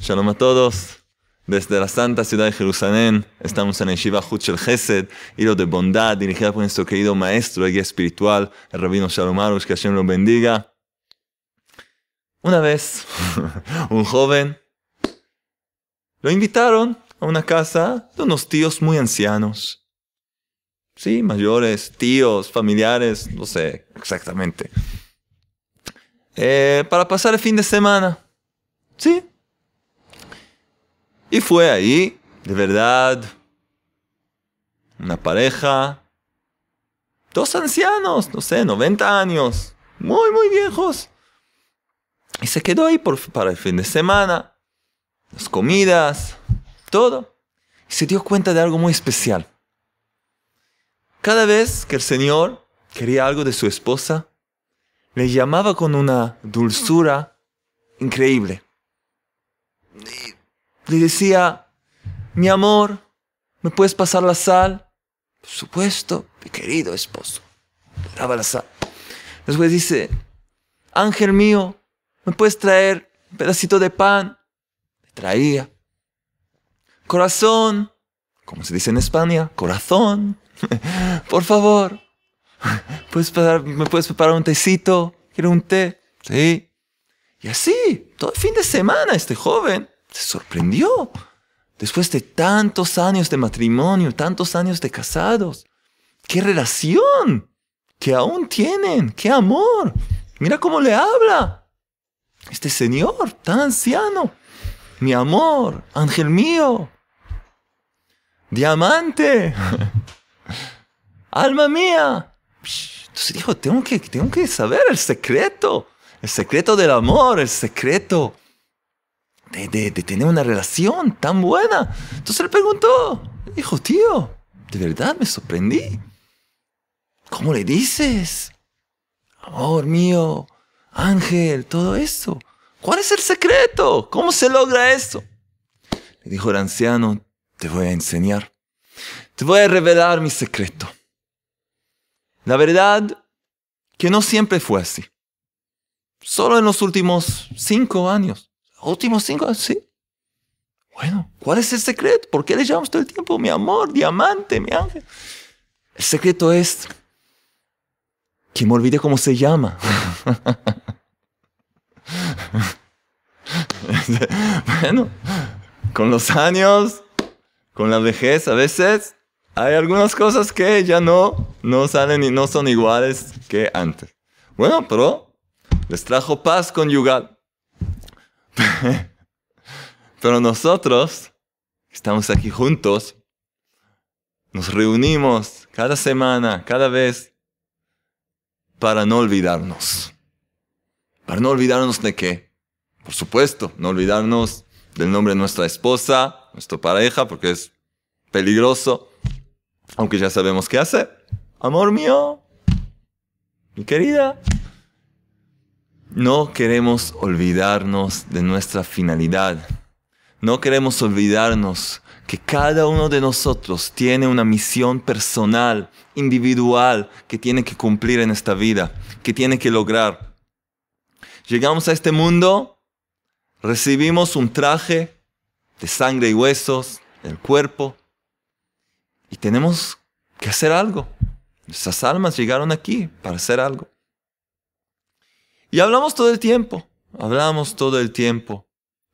Shalom a todos. Desde la Santa Ciudad de Jerusalén, estamos en el Shiva Huchel Chesed, hilo de bondad, dirigida por nuestro querido maestro y guía espiritual, el rabino Shalom Arush, que Hashem lo bendiga. Una vez, un joven lo invitaron una casa de unos tíos muy ancianos. Sí, mayores, tíos, familiares, no sé exactamente. Eh, para pasar el fin de semana. Sí. Y fue ahí, de verdad, una pareja, dos ancianos, no sé, 90 años, muy, muy viejos. Y se quedó ahí por, para el fin de semana, las comidas, todo, y se dio cuenta de algo muy especial. Cada vez que el Señor quería algo de su esposa, le llamaba con una dulzura increíble. Le decía, mi amor, ¿me puedes pasar la sal? Por supuesto, mi querido esposo. Le daba la sal. Después dice, ángel mío, ¿me puedes traer un pedacito de pan? Le traía corazón, como se dice en España, corazón, por favor, ¿me puedes preparar un tecito? Quiero un té. Sí. Y así, todo el fin de semana, este joven se sorprendió. Después de tantos años de matrimonio, tantos años de casados, qué relación que aún tienen, qué amor. Mira cómo le habla este señor tan anciano mi amor, ángel mío, diamante, alma mía. Entonces dijo, tengo que, tengo que saber el secreto, el secreto del amor, el secreto de, tener una relación tan buena. Entonces le preguntó, dijo, tío, de verdad me sorprendí. ¿Cómo le dices? Amor mío, ángel, todo eso. ¿Cuál es el secreto? ¿Cómo se logra esto? Le dijo el anciano, te voy a enseñar. Te voy a revelar mi secreto. La verdad que no siempre fue así. Solo en los últimos cinco años. ¿Últimos cinco años? Sí. Bueno, ¿cuál es el secreto? ¿Por qué le llamamos todo el tiempo mi amor, diamante, mi ángel? El secreto es que me olvidé cómo se llama. bueno, con los años, con la vejez, a veces hay algunas cosas que ya no, no salen y no son iguales que antes. Bueno, pero les trajo paz conyugal. pero nosotros, estamos aquí juntos, nos reunimos cada semana, cada vez, para no olvidarnos. Para no olvidarnos de qué. Por supuesto, no olvidarnos del nombre de nuestra esposa, nuestra pareja, porque es peligroso. Aunque ya sabemos qué hacer. Amor mío, mi querida. No queremos olvidarnos de nuestra finalidad. No queremos olvidarnos que cada uno de nosotros tiene una misión personal, individual, que tiene que cumplir en esta vida, que tiene que lograr. Llegamos a este mundo, recibimos un traje de sangre y huesos, el cuerpo, y tenemos que hacer algo. Nuestras almas llegaron aquí para hacer algo. Y hablamos todo el tiempo, hablamos todo el tiempo.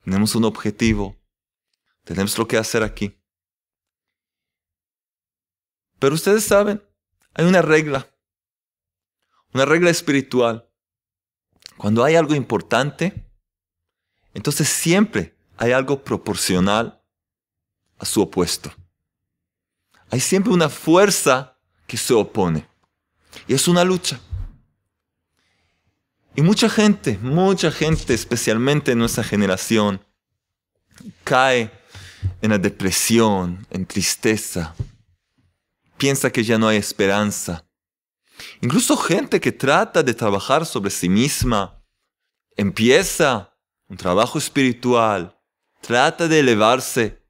Tenemos un objetivo, tenemos lo que hacer aquí. Pero ustedes saben, hay una regla, una regla espiritual. Cuando hay algo importante, entonces siempre hay algo proporcional a su opuesto. Hay siempre una fuerza que se opone. Y es una lucha. Y mucha gente, mucha gente, especialmente en nuestra generación, cae en la depresión, en tristeza. Piensa que ya no hay esperanza. Incluso gente que trata de trabajar sobre sí misma empieza un trabajo espiritual, trata de elevarse.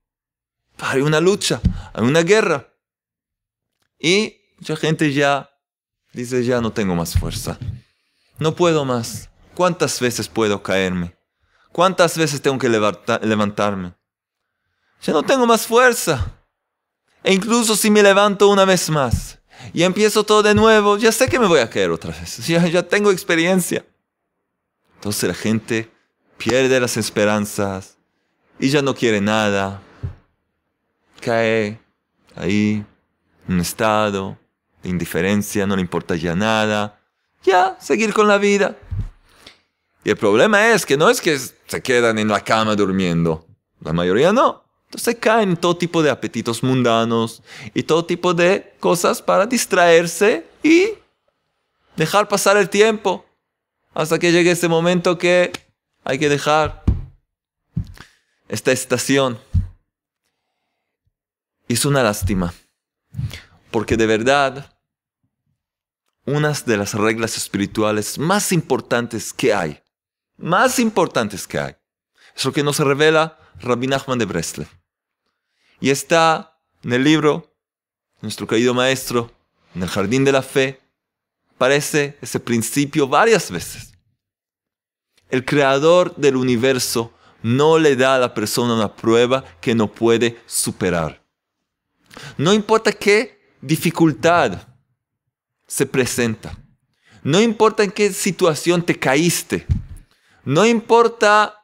Hay una lucha, hay una guerra. Y mucha gente ya dice, ya no tengo más fuerza. No puedo más. ¿Cuántas veces puedo caerme? ¿Cuántas veces tengo que levantarme? Ya no tengo más fuerza. E incluso si me levanto una vez más, y empiezo todo de nuevo, ya sé que me voy a caer otra vez, ya, ya tengo experiencia. Entonces la gente pierde las esperanzas y ya no quiere nada. Cae ahí en un estado de indiferencia, no le importa ya nada. Ya, seguir con la vida. Y el problema es que no es que se quedan en la cama durmiendo. La mayoría no. Entonces caen todo tipo de apetitos mundanos y todo tipo de cosas para distraerse y dejar pasar el tiempo hasta que llegue ese momento que hay que dejar esta estación. Es una lástima, porque de verdad, una de las reglas espirituales más importantes que hay, más importantes que hay, es lo que nos revela Rabbi de Bresle. Y está en el libro, nuestro querido maestro, en el jardín de la fe, aparece ese principio varias veces. El creador del universo no le da a la persona una prueba que no puede superar. No importa qué dificultad se presenta. No importa en qué situación te caíste. No importa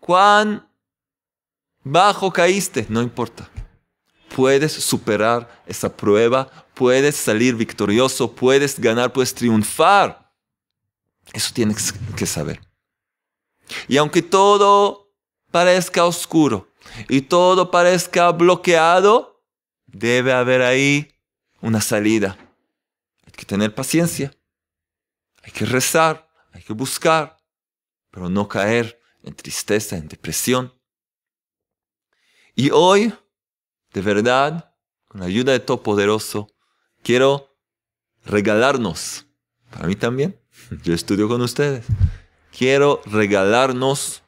cuán Bajo caíste, no importa. Puedes superar esa prueba, puedes salir victorioso, puedes ganar, puedes triunfar. Eso tienes que saber. Y aunque todo parezca oscuro y todo parezca bloqueado, debe haber ahí una salida. Hay que tener paciencia, hay que rezar, hay que buscar, pero no caer en tristeza, en depresión. Y hoy, de verdad, con la ayuda de poderoso, quiero regalarnos, para mí también, yo estudio con ustedes, quiero regalarnos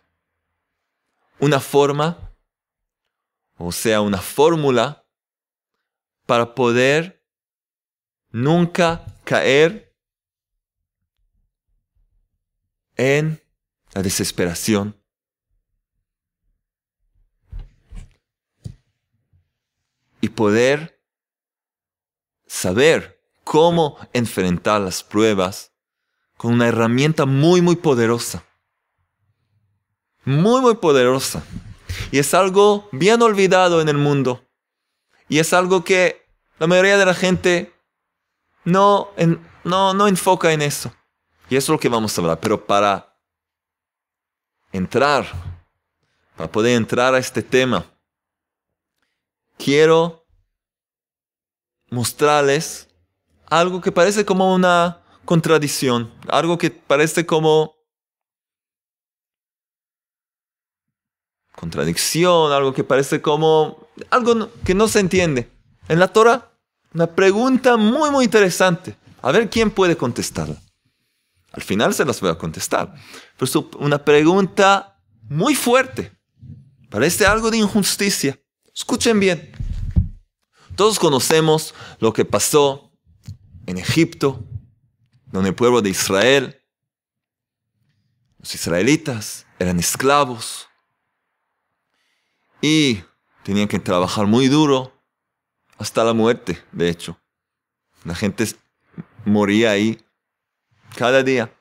una forma, o sea, una fórmula para poder nunca caer en la desesperación, y poder saber cómo enfrentar las pruebas con una herramienta muy, muy poderosa. Muy, muy poderosa. Y es algo bien olvidado en el mundo. Y es algo que la mayoría de la gente no, no, no enfoca en eso. Y eso es lo que vamos a hablar. Pero para entrar, para poder entrar a este tema, quiero mostrarles algo que parece como una contradicción, algo que parece como contradicción, algo que parece como algo que no se entiende. En la Torah, una pregunta muy, muy interesante. A ver quién puede contestarla. Al final se las voy a contestar. Pero es una pregunta muy fuerte. Parece algo de injusticia. Escuchen bien. Todos conocemos lo que pasó en Egipto, donde el pueblo de Israel, los israelitas, eran esclavos y tenían que trabajar muy duro hasta la muerte, de hecho. La gente moría ahí cada día.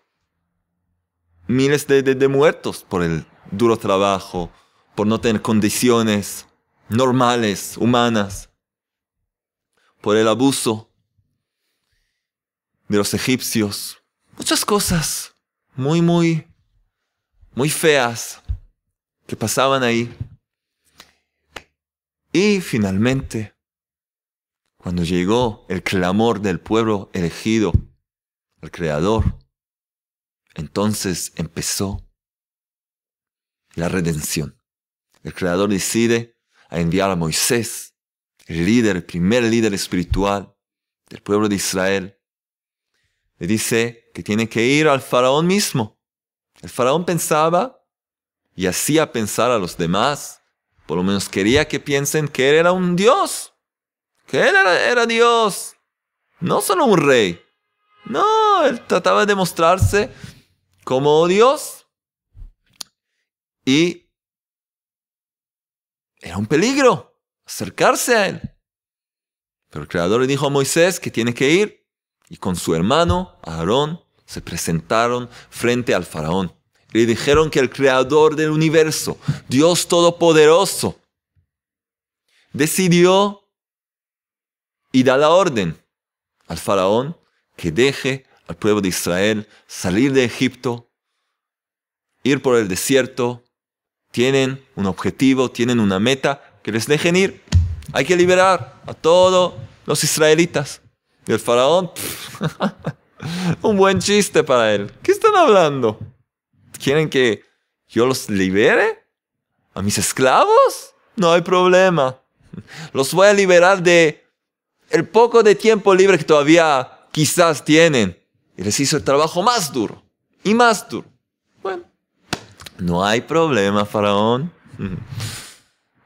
Miles de, muertos por el duro trabajo, por no tener condiciones normales, humanas, por el abuso de los egipcios. Muchas cosas muy, muy, muy feas que pasaban ahí. Y finalmente, cuando llegó el clamor del pueblo elegido al Creador, entonces empezó la redención. El Creador decide a enviar a Moisés, el líder, el primer líder espiritual del pueblo de Israel. Le dice que tiene que ir al faraón mismo. El faraón pensaba y hacía pensar a los demás, por lo menos quería que piensen que él era un dios, que él era, dios, no solo un rey. No, él trataba de mostrarse como Dios. Y era un peligro acercarse a él. Pero el Creador le dijo a Moisés que tiene que ir. Y con su hermano, Aarón, se presentaron frente al faraón. Le dijeron que el Creador del universo, Dios Todopoderoso, decidió y da la orden al faraón que deje al pueblo de Israel salir de Egipto, ir por el desierto tienen un objetivo, tienen una meta, que les dejen ir. Hay que liberar a todos los israelitas. Y el faraón, un buen chiste para él. ¿Qué están hablando? ¿Quieren que yo los libere? ¿A mis esclavos? No hay problema. Los voy a liberar de el poco de tiempo libre que todavía quizás tienen. Y les hizo el trabajo más duro y más duro. No hay problema, faraón.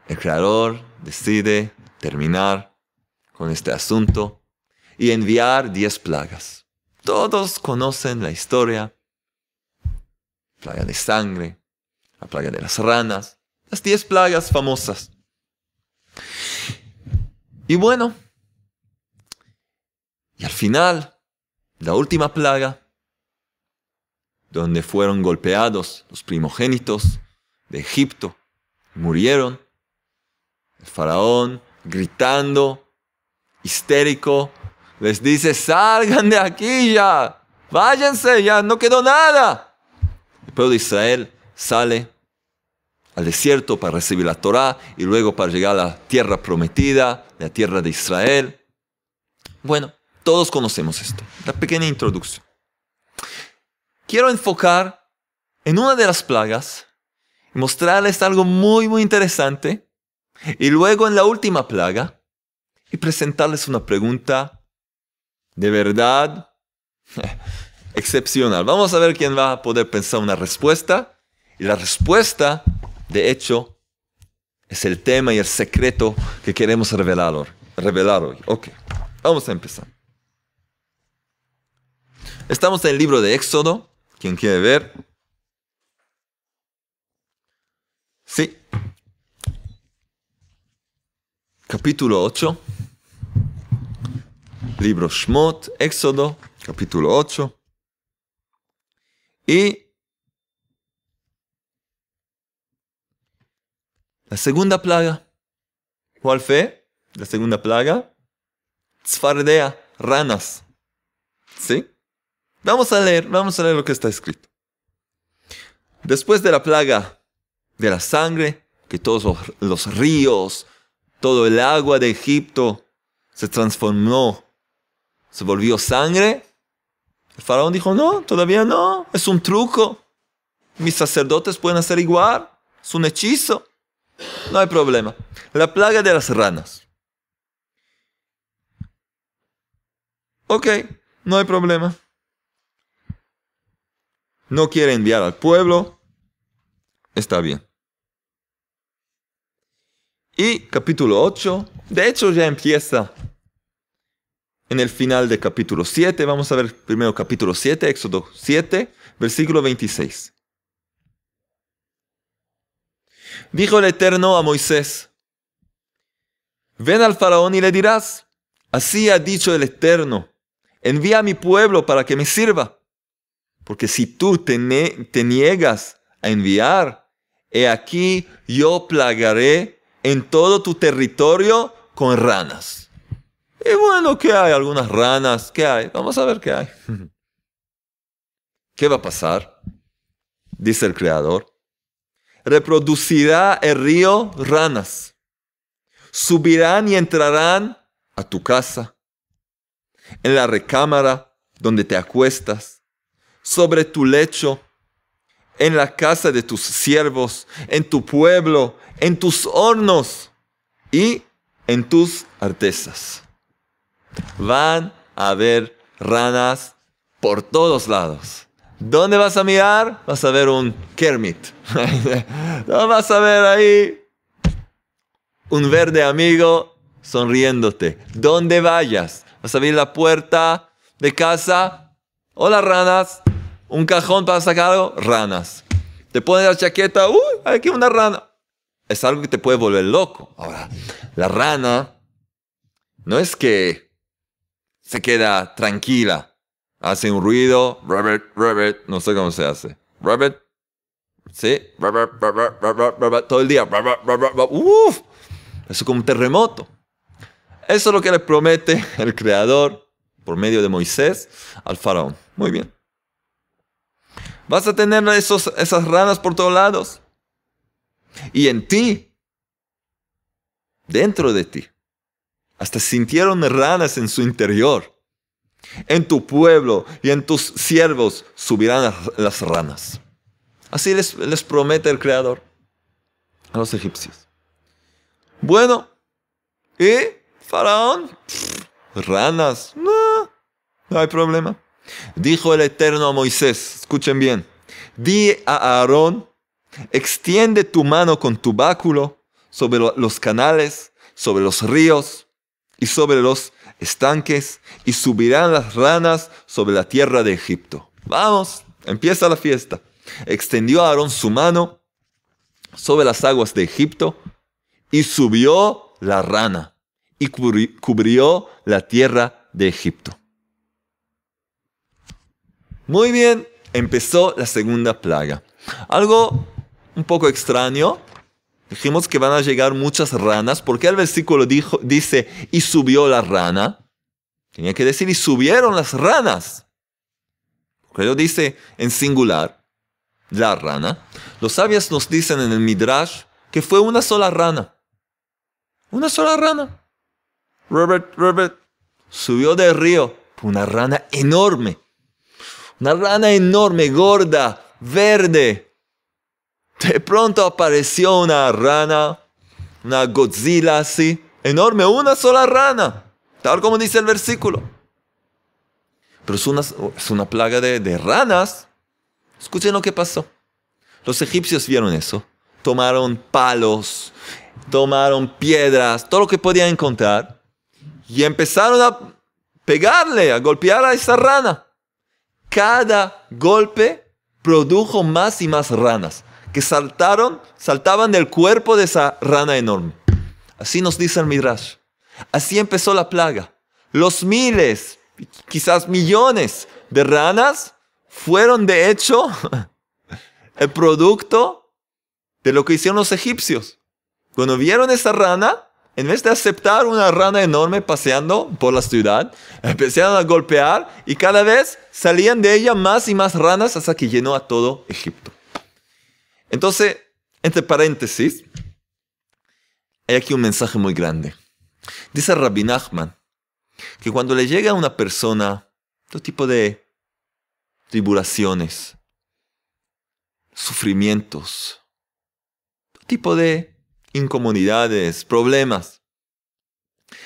El creador decide terminar con este asunto y enviar diez plagas. Todos conocen la historia. Plaga de sangre, la plaga de las ranas, las diez plagas famosas. Y bueno, y al final, la última plaga donde fueron golpeados los primogénitos de Egipto, murieron. El faraón, gritando, histérico, les dice, salgan de aquí ya, váyanse ya, no quedó nada. El pueblo de Israel sale al desierto para recibir la Torá y luego para llegar a la tierra prometida, la tierra de Israel. Bueno, todos conocemos esto, la pequeña introducción quiero enfocar en una de las plagas, mostrarles algo muy, muy interesante, y luego en la última plaga, y presentarles una pregunta de verdad eh, excepcional. Vamos a ver quién va a poder pensar una respuesta. Y la respuesta, de hecho, es el tema y el secreto que queremos revelar, revelar hoy. Ok, vamos a empezar. Estamos en el libro de Éxodo, ¿Quién quiere ver. Sí. Capítulo 8. Libro Shmot, Éxodo, capítulo 8. Y la segunda plaga. ¿Cuál fue? La segunda plaga. Tsfardea, ranas. ¿Sí? Vamos a leer, vamos a leer lo que está escrito. Después de la plaga de la sangre, que todos los ríos, todo el agua de Egipto se transformó, se volvió sangre, el faraón dijo, no, todavía no, es un truco. Mis sacerdotes pueden hacer igual, es un hechizo. No hay problema. La plaga de las ranas. Ok, no hay problema no quiere enviar al pueblo, está bien. Y capítulo 8, de hecho ya empieza en el final de capítulo 7, vamos a ver primero capítulo 7, Éxodo 7, versículo 26. Dijo el Eterno a Moisés, ven al faraón y le dirás, así ha dicho el Eterno, envía a mi pueblo para que me sirva. Porque si tú te, niegas a enviar, he aquí yo plagaré en todo tu territorio con ranas. Y bueno, ¿qué hay? Algunas ranas, ¿qué hay? Vamos a ver qué hay. ¿Qué va a pasar? Dice el Creador. Reproducirá el río ranas. Subirán y entrarán a tu casa, en la recámara donde te acuestas, sobre tu lecho, en la casa de tus siervos, en tu pueblo, en tus hornos y en tus artesas. Van a haber ranas por todos lados. ¿Dónde vas a mirar? Vas a ver un Kermit. no vas a ver ahí un verde amigo sonriéndote. ¿Dónde vayas, vas a abrir la puerta de casa. Hola ranas, un cajón para sacar algo, ranas. Te pones la chaqueta, uy, aquí una rana. Es algo que te puede volver loco. Ahora, la rana no es que se queda tranquila. Hace un ruido, rabbit, rabbit, no sé cómo se hace. Rabbit, ¿sí? todo el día. Uf, eso es como un terremoto. Eso es lo que le promete el Creador por medio de Moisés al faraón. Muy bien. Vas a tener esos, esas ranas por todos lados. Y en ti, dentro de ti, hasta sintieron ranas en su interior. En tu pueblo y en tus siervos subirán las ranas. Así les, les promete el Creador a los egipcios. Bueno, ¿y Faraón? ranas, no, no hay problema. Dijo el Eterno a Moisés, escuchen bien, di a Aarón, extiende tu mano con tu báculo sobre los canales, sobre los ríos y sobre los estanques, y subirán las ranas sobre la tierra de Egipto. Vamos, empieza la fiesta. Extendió Aarón su mano sobre las aguas de Egipto y subió la rana y cubrió la tierra de Egipto. Muy bien, empezó la segunda plaga. Algo un poco extraño. Dijimos que van a llegar muchas ranas. porque el versículo dijo, dice, y subió la rana? Tenía que decir, y subieron las ranas. Porque dice en singular, la rana. Los sabios nos dicen en el Midrash que fue una sola rana. Una sola rana. Robert, Robert, subió del río una rana enorme una rana enorme, gorda, verde. De pronto apareció una rana, una Godzilla así, enorme, una sola rana, tal como dice el versículo. Pero es una, es una plaga de, de ranas. Escuchen lo que pasó. Los egipcios vieron eso. Tomaron palos, tomaron piedras, todo lo que podían encontrar. Y empezaron a pegarle, a golpear a esa rana. Cada golpe produjo más y más ranas que saltaron, saltaban del cuerpo de esa rana enorme. Así nos dice el Midrash. Así empezó la plaga. Los miles, quizás millones de ranas fueron de hecho el producto de lo que hicieron los egipcios. Cuando vieron esa rana, en vez de aceptar una rana enorme paseando por la ciudad, empezaron a golpear y cada vez salían de ella más y más ranas hasta que llenó a todo Egipto. Entonces, entre paréntesis, hay aquí un mensaje muy grande. Dice Rabbi Nachman que cuando le llega a una persona todo tipo de tribulaciones, sufrimientos, todo tipo de Incomunidades, problemas,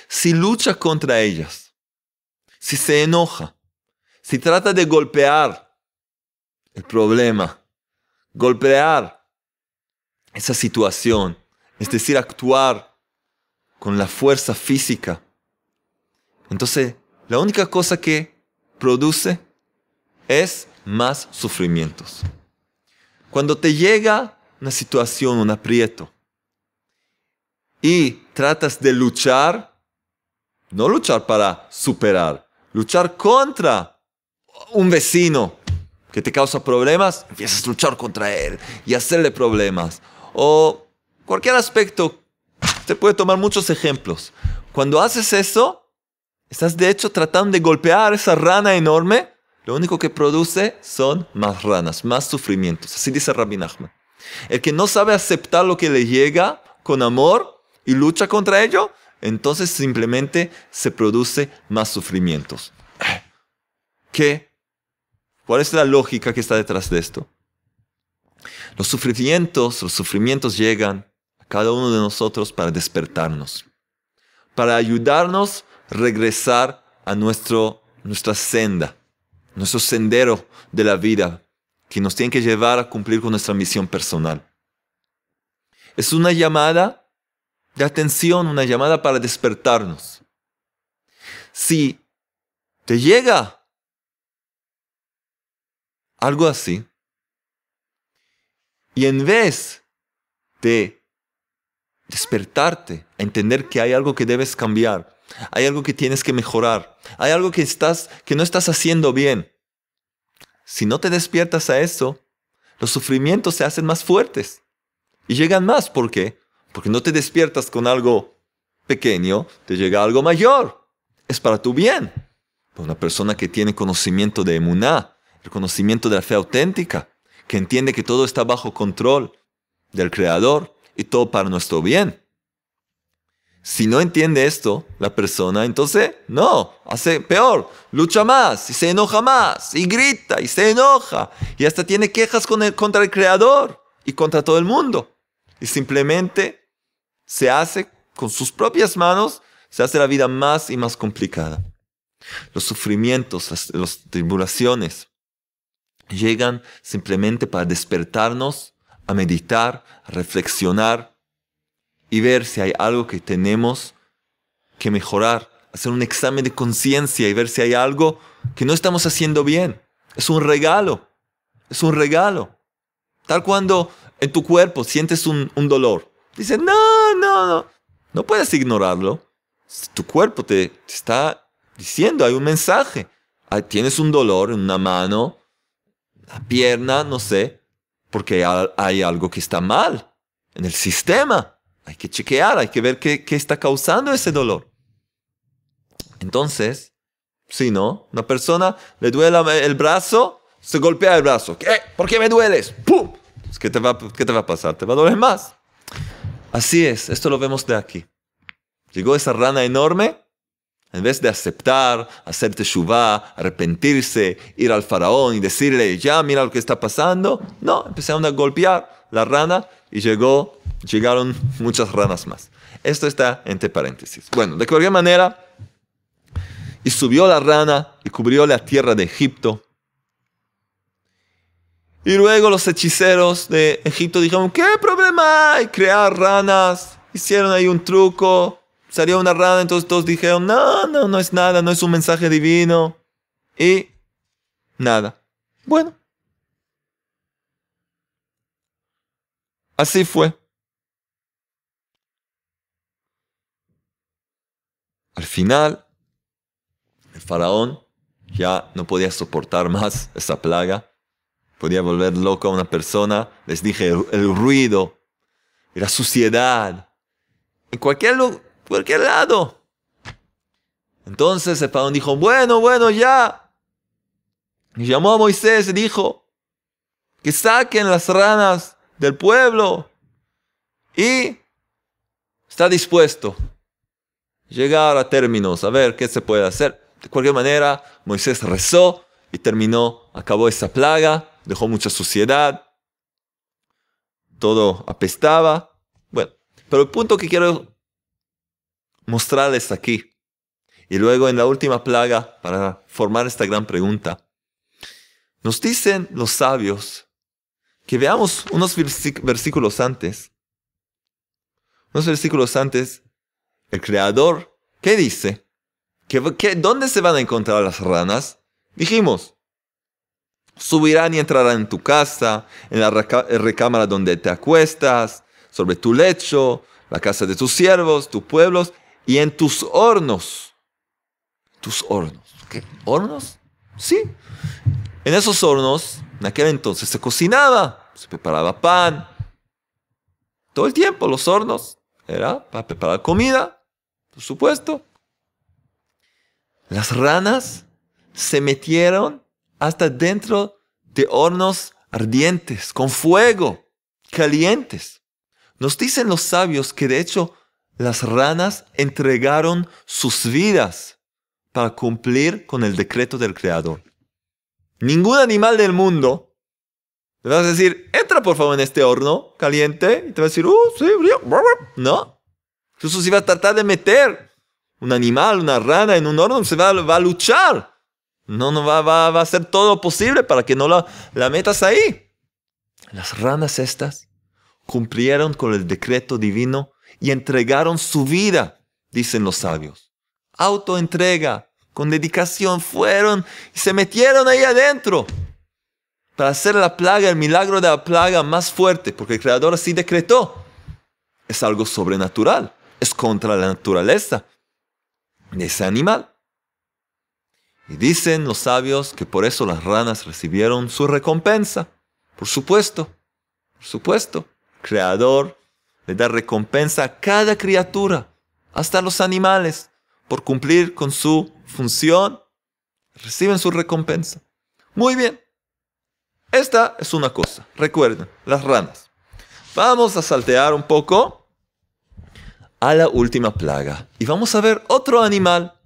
si lucha contra ellas, si se enoja, si trata de golpear el problema, golpear esa situación, es decir, actuar con la fuerza física, entonces la única cosa que produce es más sufrimientos. Cuando te llega una situación, un aprieto, y tratas de luchar, no luchar para superar, luchar contra un vecino que te causa problemas, empiezas a luchar contra él y hacerle problemas. O cualquier aspecto, te puede tomar muchos ejemplos. Cuando haces eso, estás de hecho tratando de golpear esa rana enorme, lo único que produce son más ranas, más sufrimientos. Así dice Rabbi Nachman. El que no sabe aceptar lo que le llega con amor, y lucha contra ello, entonces simplemente se produce más sufrimientos. ¿Qué? ¿Cuál es la lógica que está detrás de esto? Los sufrimientos, los sufrimientos llegan a cada uno de nosotros para despertarnos, para ayudarnos a regresar a nuestro, nuestra senda, nuestro sendero de la vida, que nos tiene que llevar a cumplir con nuestra misión personal. Es una llamada de atención, una llamada para despertarnos. Si te llega algo así, y en vez de despertarte, entender que hay algo que debes cambiar, hay algo que tienes que mejorar, hay algo que, estás, que no estás haciendo bien, si no te despiertas a eso, los sufrimientos se hacen más fuertes y llegan más. ¿Por qué? Porque no te despiertas con algo pequeño, te llega algo mayor. Es para tu bien. una persona que tiene conocimiento de emuná, el conocimiento de la fe auténtica, que entiende que todo está bajo control del Creador y todo para nuestro bien. Si no entiende esto la persona, entonces no, hace peor, lucha más y se enoja más y grita y se enoja y hasta tiene quejas contra el Creador y contra todo el mundo. Y simplemente se hace con sus propias manos, se hace la vida más y más complicada. Los sufrimientos, las, tribulaciones llegan simplemente para despertarnos a meditar, a reflexionar y ver si hay algo que tenemos que mejorar, hacer un examen de conciencia y ver si hay algo que no estamos haciendo bien. Es un regalo, es un regalo. Tal cuando en tu cuerpo sientes un dolor, Dice, no, no, no. No puedes ignorarlo. Tu cuerpo te, está diciendo, hay un mensaje. tienes un dolor en una mano, la pierna, no sé, porque hay algo que está mal en el sistema. Hay que chequear, hay que ver qué, qué está causando ese dolor. Entonces, si no, una persona le duele el brazo, se golpea el brazo. ¿Qué? ¿Por qué me dueles? ¡Pum! ¿Qué te, va, ¿Qué te va a pasar? Te va a doler más. Así es, esto lo vemos de aquí. Llegó esa rana enorme, en vez de aceptar, hacer teshuva, arrepentirse, ir al faraón y decirle, ya, mira lo que está pasando. No, empezaron a golpear la rana y llegó, llegaron muchas ranas más. Esto está entre paréntesis. Bueno, de cualquier manera, y subió la rana y cubrió la tierra de Egipto y luego los hechiceros de Egipto dijeron, ¿qué problema hay? Crear ranas. Hicieron ahí un truco. Salió una rana, entonces todos dijeron, no, no, no es nada, no es un mensaje divino. Y nada. Bueno. Así fue. Al final, el faraón ya no podía soportar más esa plaga podía volver loco a una persona. Les dije, el, ruido, la suciedad, en cualquier, lugar, cualquier lado. Entonces el faraón dijo, bueno, bueno, ya. Y llamó a Moisés y dijo, que saquen las ranas del pueblo. Y está dispuesto llegar a términos, a ver qué se puede hacer. De cualquier manera, Moisés rezó y terminó, acabó esa plaga dejó mucha suciedad, todo apestaba. Bueno, pero el punto que quiero mostrarles aquí, y luego en la última plaga, para formar esta gran pregunta, nos dicen los sabios que veamos unos versículos antes, unos versículos antes, el Creador, ¿qué dice? ¿Qué, dónde se van a encontrar las ranas? Dijimos, Subirán y entrarán en tu casa, en la recámara donde te acuestas, sobre tu lecho, la casa de tus siervos, tus pueblos y en tus hornos. Tus hornos. ¿Qué? ¿Hornos? Sí. En esos hornos, en aquel entonces se cocinaba, se preparaba pan. Todo el tiempo los hornos era para preparar comida, por supuesto. Las ranas se metieron hasta dentro de hornos ardientes, con fuego, calientes. Nos dicen los sabios que de hecho las ranas entregaron sus vidas para cumplir con el decreto del Creador. Ningún animal del mundo le vas a decir, entra por favor en este horno caliente y te va a decir, uh, sí, no. Incluso si va a tratar de meter un animal, una rana en un horno, se va, va a luchar no, no va, va, va a hacer todo lo posible para que no la, la metas ahí. Las ranas estas cumplieron con el decreto divino y entregaron su vida, dicen los sabios. Autoentrega, con dedicación, fueron y se metieron ahí adentro para hacer la plaga, el milagro de la plaga más fuerte, porque el Creador así decretó. Es algo sobrenatural, es contra la naturaleza de ese animal. Y dicen los sabios que por eso las ranas recibieron su recompensa. Por supuesto, por supuesto. Creador le da recompensa a cada criatura, hasta los animales, por cumplir con su función. Reciben su recompensa. Muy bien. Esta es una cosa. Recuerden, las ranas. Vamos a saltear un poco a la última plaga. Y vamos a ver otro animal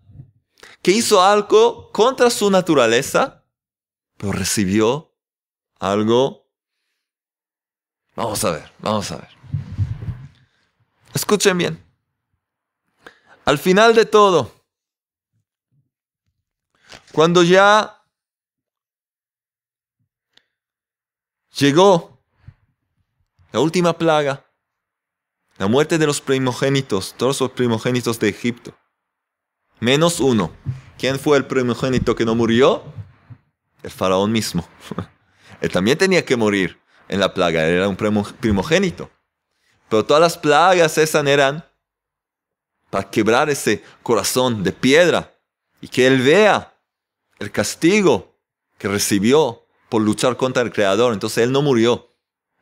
que hizo algo contra su naturaleza, pero recibió algo. Vamos a ver, vamos a ver. Escuchen bien. Al final de todo, cuando ya llegó la última plaga, la muerte de los primogénitos, todos los primogénitos de Egipto, Menos uno. ¿Quién fue el primogénito que no murió? El faraón mismo. Él también tenía que morir en la plaga, Él era un primogénito. Pero todas las plagas esas eran para quebrar ese corazón de piedra y que él vea el castigo que recibió por luchar contra el Creador. Entonces él no murió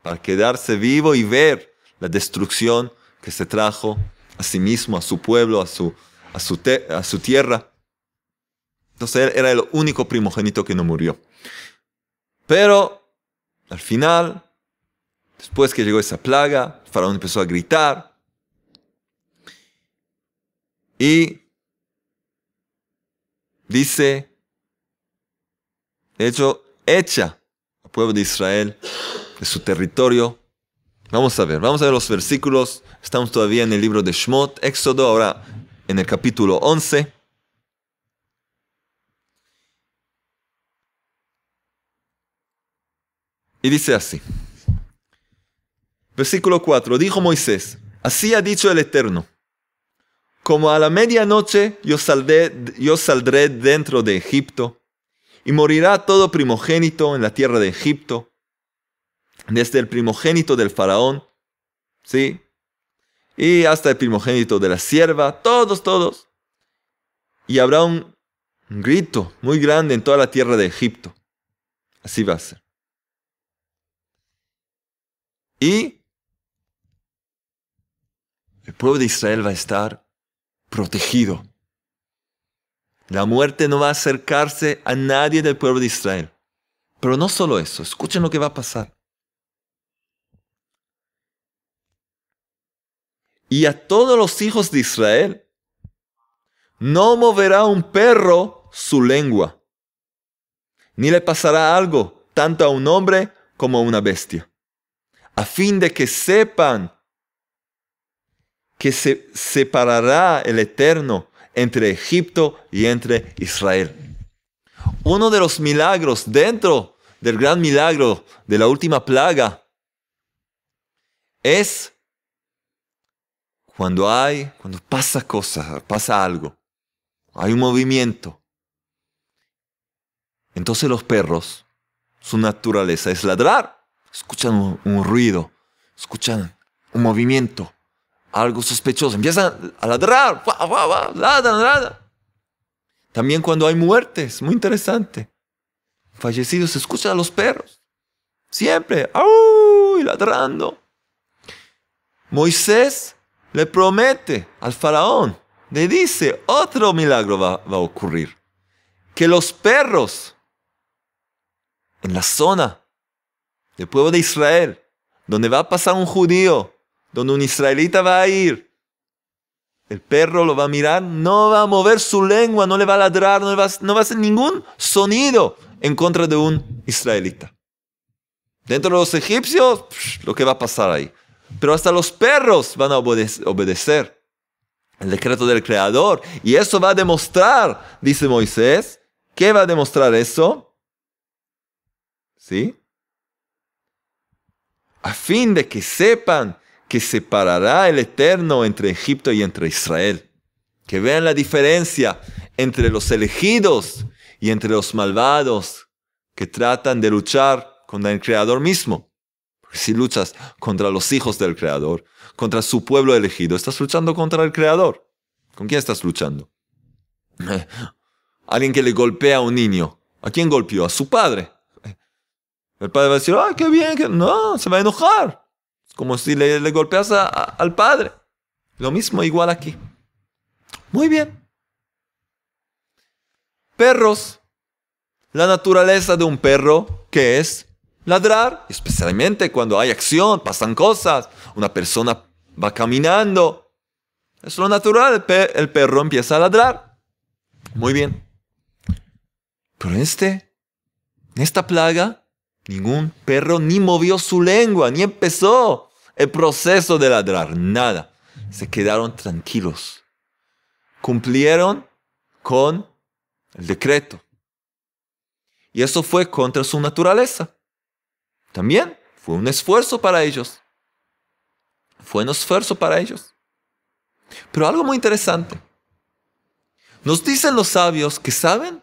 para quedarse vivo y ver la destrucción que se trajo a sí mismo, a su pueblo, a su a su, tierra. Entonces él era el único primogénito que no murió. Pero al final, después que llegó esa plaga, faraón empezó a gritar. Y dice, de hecho, echa al pueblo de Israel de su territorio. Vamos a ver, vamos a ver los versículos. Estamos todavía en el libro de Shmot, Éxodo, ahora en el capítulo 11. Y dice así. Versículo 4. Dijo Moisés, así ha dicho el Eterno. Como a la medianoche yo saldré, yo saldré dentro de Egipto, y morirá todo primogénito en la tierra de Egipto, desde el primogénito del faraón, ¿sí? y hasta el primogénito de la sierva, todos, todos. Y habrá un grito muy grande en toda la tierra de Egipto. Así va a ser. Y el pueblo de Israel va a estar protegido. La muerte no va a acercarse a nadie del pueblo de Israel. Pero no solo eso, escuchen lo que va a pasar. y a todos los hijos de Israel. No moverá un perro su lengua, ni le pasará algo tanto a un hombre como a una bestia, a fin de que sepan que se separará el Eterno entre Egipto y entre Israel. Uno de los milagros dentro del gran milagro de la última plaga es cuando hay, cuando pasa cosa, pasa algo, hay un movimiento. Entonces los perros, su naturaleza es ladrar. Escuchan un, ruido, escuchan un movimiento, algo sospechoso. Empiezan a ladrar, También cuando hay muertes, muy interesante. Fallecidos, se escuchan a los perros. Siempre, ¡au! ladrando. Moisés le promete al faraón, le dice, otro milagro va, a ocurrir, que los perros en la zona del pueblo de Israel, donde va a pasar un judío, donde un israelita va a ir, el perro lo va a mirar, no va a mover su lengua, no le va a ladrar, no, va, no va a hacer ningún sonido en contra de un israelita. Dentro de los egipcios, lo que va a pasar ahí pero hasta los perros van a obedecer el decreto del Creador. Y eso va a demostrar, dice Moisés, ¿qué va a demostrar eso? ¿Sí? A fin de que sepan que separará el Eterno entre Egipto y entre Israel. Que vean la diferencia entre los elegidos y entre los malvados que tratan de luchar contra el Creador mismo. Si luchas contra los hijos del Creador, contra su pueblo elegido, estás luchando contra el Creador. ¿Con quién estás luchando? Alguien que le golpea a un niño. ¿A quién golpeó? A su padre. El padre va a decir, ah, qué bien, que no, se va a enojar. Es como si le, golpeas al padre. Lo mismo igual aquí. Muy bien. Perros. La naturaleza de un perro, que es Ladrar, especialmente cuando hay acción, pasan cosas, una persona va caminando. Es lo natural, el, perro empieza a ladrar. Muy bien. Pero este, en esta plaga, ningún perro ni movió su lengua, ni empezó el proceso de ladrar, nada. Se quedaron tranquilos. Cumplieron con el decreto. Y eso fue contra su naturaleza. También fue un esfuerzo para ellos. Fue un esfuerzo para ellos. Pero algo muy interesante. Nos dicen los sabios que saben,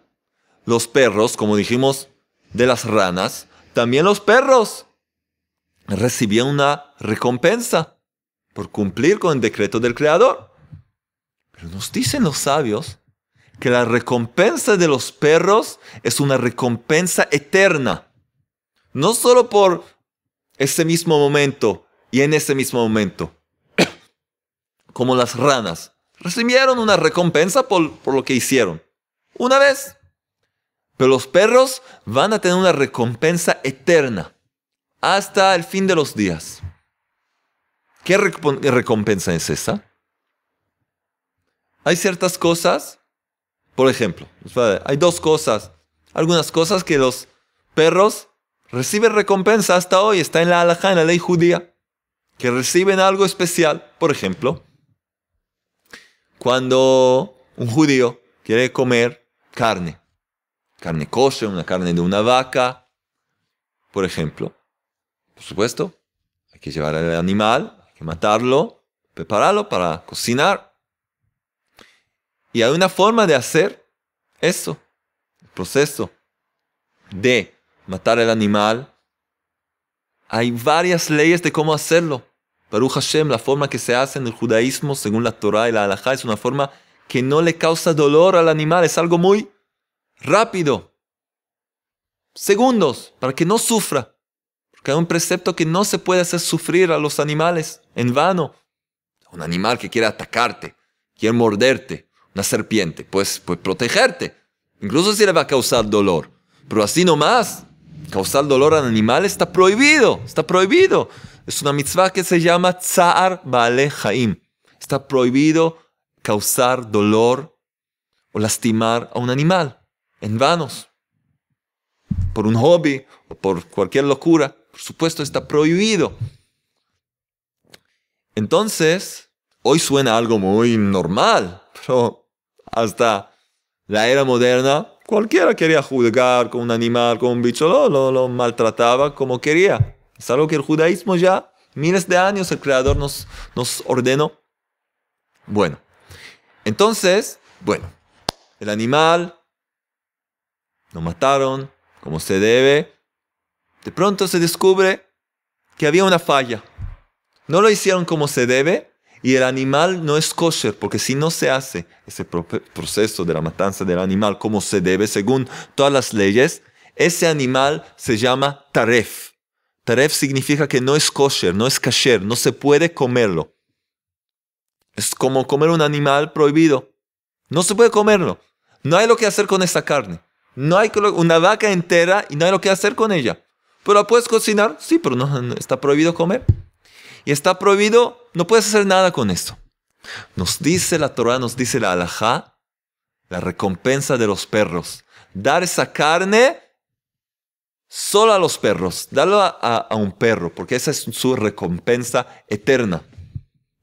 los perros, como dijimos, de las ranas, también los perros recibían una recompensa por cumplir con el decreto del Creador. Pero nos dicen los sabios que la recompensa de los perros es una recompensa eterna. No solo por ese mismo momento y en ese mismo momento. Como las ranas. Recibieron una recompensa por, por lo que hicieron. Una vez. Pero los perros van a tener una recompensa eterna. Hasta el fin de los días. ¿Qué recompensa es esa? Hay ciertas cosas, por ejemplo, hay dos cosas, algunas cosas que los perros recibe recompensa hasta hoy, está en la en la ley judía, que reciben algo especial. Por ejemplo, cuando un judío quiere comer carne, carne kosher, una carne de una vaca, por ejemplo, por supuesto, hay que llevar al animal, hay que matarlo, prepararlo para cocinar. Y hay una forma de hacer eso, el proceso de matar el animal. Hay varias leyes de cómo hacerlo. Baruch Hashem, la forma que se hace en el judaísmo, según la Torah y la Halajá, es una forma que no le causa dolor al animal. Es algo muy rápido. Segundos, para que no sufra. Porque hay un precepto que no se puede hacer sufrir a los animales en vano. Un animal que quiere atacarte, quiere morderte, una serpiente, pues, pues protegerte. Incluso si le va a causar dolor. Pero así nomás, causar dolor al animal está prohibido, está prohibido. Es una mitzvah que se llama Tsar Bale Ha'im. Está prohibido causar dolor o lastimar a un animal en vanos, por un hobby o por cualquier locura. Por supuesto, está prohibido. Entonces, hoy suena algo muy normal, pero hasta la era moderna Cualquiera quería juzgar con un animal, con un bicho, lo, lo, lo, maltrataba como quería. Es algo que el judaísmo ya miles de años el Creador nos, nos ordenó. Bueno, entonces, bueno, el animal lo mataron como se debe. De pronto se descubre que había una falla. No lo hicieron como se debe y el animal no es kosher, porque si no se hace ese proceso de la matanza del animal como se debe, según todas las leyes, ese animal se llama taref. Taref significa que no es kosher, no es kasher, no se puede comerlo. Es como comer un animal prohibido. No se puede comerlo. No hay lo que hacer con esa carne. No hay una vaca entera y no hay lo que hacer con ella. ¿Pero la puedes cocinar? Sí, pero no está prohibido comer y está prohibido, no puedes hacer nada con esto. Nos dice la Torah, nos dice la Alajá, la recompensa de los perros. Dar esa carne solo a los perros, darlo a, a un perro, porque esa es su recompensa eterna.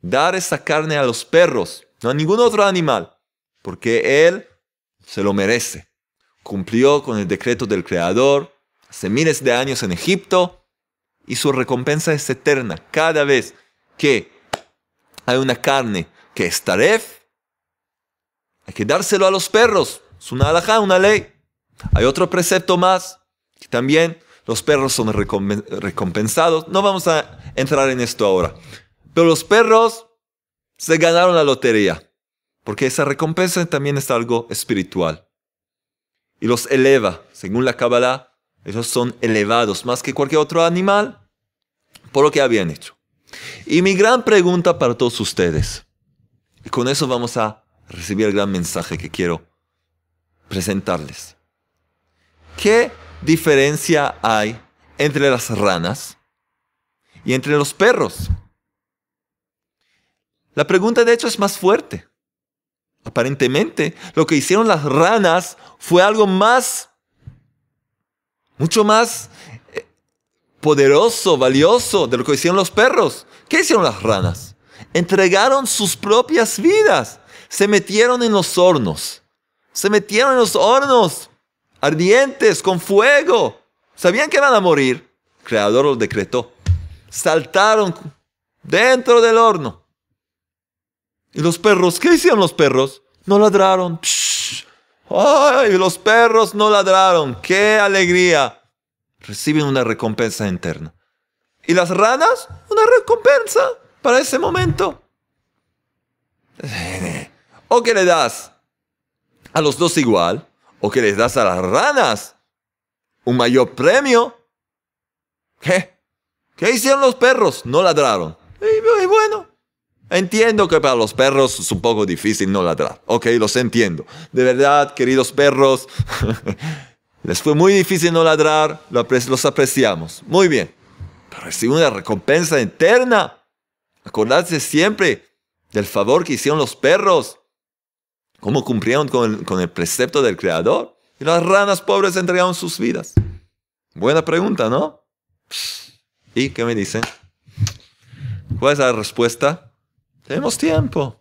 Dar esa carne a los perros, no a ningún otro animal, porque él se lo merece. Cumplió con el decreto del Creador hace miles de años en Egipto y su recompensa es eterna. Cada vez que hay una carne que es taref, hay que dárselo a los perros. Es una alajá, una ley. Hay otro precepto más, que también los perros son recompensados. No vamos a entrar en esto ahora. Pero los perros se ganaron la lotería, porque esa recompensa también es algo espiritual. Y los eleva, según la Kabbalah, esos son elevados más que cualquier otro animal por lo que habían hecho. Y mi gran pregunta para todos ustedes, y con eso vamos a recibir el gran mensaje que quiero presentarles. ¿Qué diferencia hay entre las ranas y entre los perros? La pregunta de hecho es más fuerte. Aparentemente, lo que hicieron las ranas fue algo más mucho más eh, poderoso, valioso de lo que hicieron los perros. ¿Qué hicieron las ranas? Entregaron sus propias vidas. Se metieron en los hornos. Se metieron en los hornos ardientes, con fuego. Sabían que iban a morir. El creador lo decretó. Saltaron dentro del horno. ¿Y los perros? ¿Qué hicieron los perros? No ladraron. ¡Ay, los perros no ladraron! ¡Qué alegría! Reciben una recompensa interna. ¿Y las ranas? Una recompensa para ese momento. O que le das a los dos igual, o que les das a las ranas un mayor premio. ¿Qué? ¿Qué hicieron los perros? No ladraron. ¡Ay, bueno, Entiendo que para los perros es un poco difícil no ladrar. Ok, los entiendo. De verdad, queridos perros, les fue muy difícil no ladrar, los apreciamos. Muy bien. Pero recibe una recompensa eterna. Acordarse siempre del favor que hicieron los perros. Cómo cumplieron con el, con el precepto del Creador. Y las ranas pobres entregaron sus vidas. Buena pregunta, ¿no? ¿Y qué me dicen? ¿Cuál es la respuesta? Tenemos tiempo.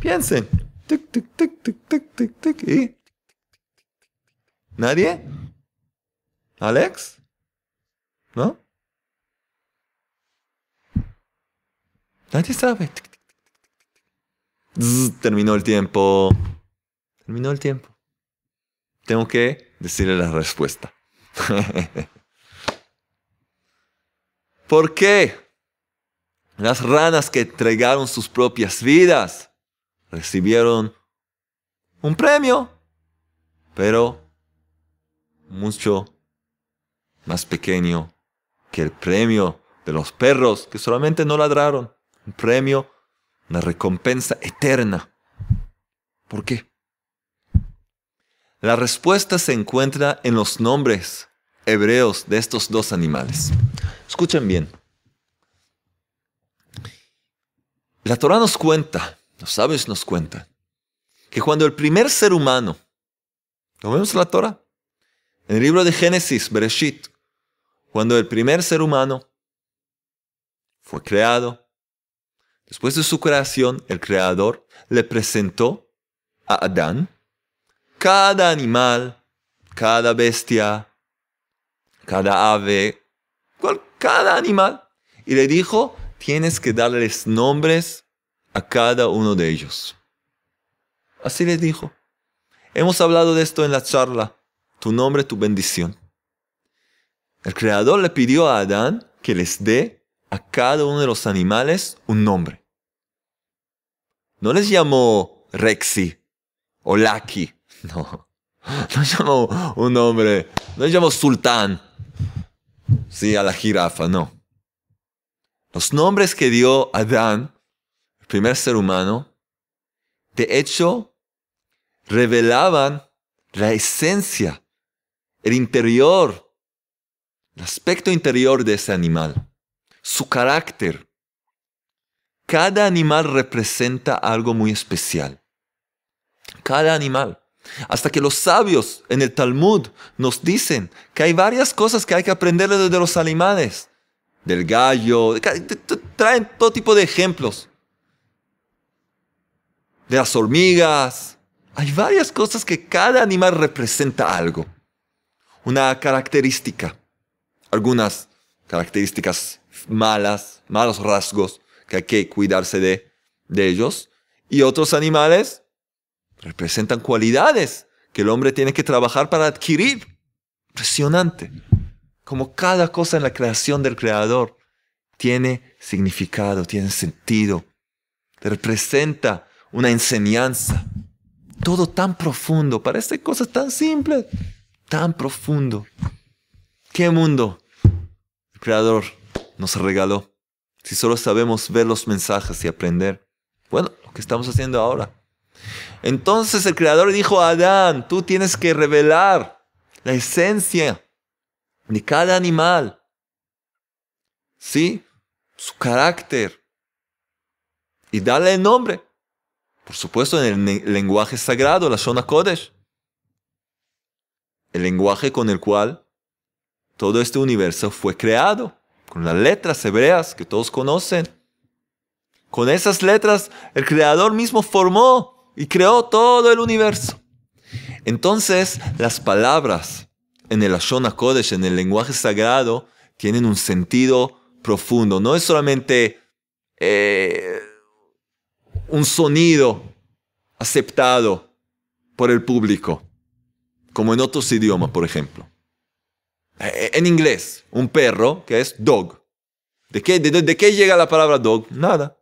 Piensen. Tic, tic, tic, tic, tic, tic, tic. ¿Y? ¿Nadie? ¿Alex? ¿No? Nadie sabe. terminó el tiempo. Terminó el tiempo. Tengo que decirle la respuesta. ¿Por qué? Las ranas que entregaron sus propias vidas recibieron un premio, pero mucho más pequeño que el premio de los perros que solamente no ladraron. Un premio, una recompensa eterna. ¿Por qué? La respuesta se encuentra en los nombres hebreos de estos dos animales. Escuchen bien. La Torah nos cuenta, los sabios nos cuentan, que cuando el primer ser humano, lo vemos la Torah, en el libro de Génesis, Bereshit, cuando el primer ser humano fue creado, después de su creación, el Creador le presentó a Adán cada animal, cada bestia, cada ave, cada animal, y le dijo, tienes que darles nombres a cada uno de ellos. Así les dijo. Hemos hablado de esto en la charla. Tu nombre, tu bendición. El Creador le pidió a Adán que les dé a cada uno de los animales un nombre. No les llamó Rexy o Laki. No. No llamó un nombre. No llamó Sultán. Sí, a la jirafa, no. Los nombres que dio Adán, el primer ser humano, de hecho, revelaban la esencia, el interior, el aspecto interior de ese animal, su carácter. Cada animal representa algo muy especial. Cada animal. Hasta que los sabios en el Talmud nos dicen que hay varias cosas que hay que aprender de los animales del gallo, traen todo tipo de ejemplos. De las hormigas. Hay varias cosas que cada animal representa algo. Una característica. Algunas características malas, malos rasgos que hay que cuidarse de, de ellos. Y otros animales representan cualidades que el hombre tiene que trabajar para adquirir. Impresionante como cada cosa en la creación del Creador tiene significado, tiene sentido, representa una enseñanza. Todo tan profundo, parece cosas tan simples, tan profundo. ¿Qué mundo el Creador nos regaló? Si solo sabemos ver los mensajes y aprender. Bueno, lo que estamos haciendo ahora. Entonces el Creador dijo a Adán, tú tienes que revelar la esencia de cada animal. ¿Sí? Su carácter. Y darle el nombre. Por supuesto, en el lenguaje sagrado, la Shona Kodesh. El lenguaje con el cual todo este universo fue creado. Con las letras hebreas que todos conocen. Con esas letras, el Creador mismo formó y creó todo el universo. Entonces, las palabras en el Ashona Kodesh, en el lenguaje sagrado, tienen un sentido profundo. No es solamente eh, un sonido aceptado por el público, como en otros idiomas, por ejemplo. Eh, en inglés, un perro que es dog. ¿De qué, de qué llega la palabra dog? Nada.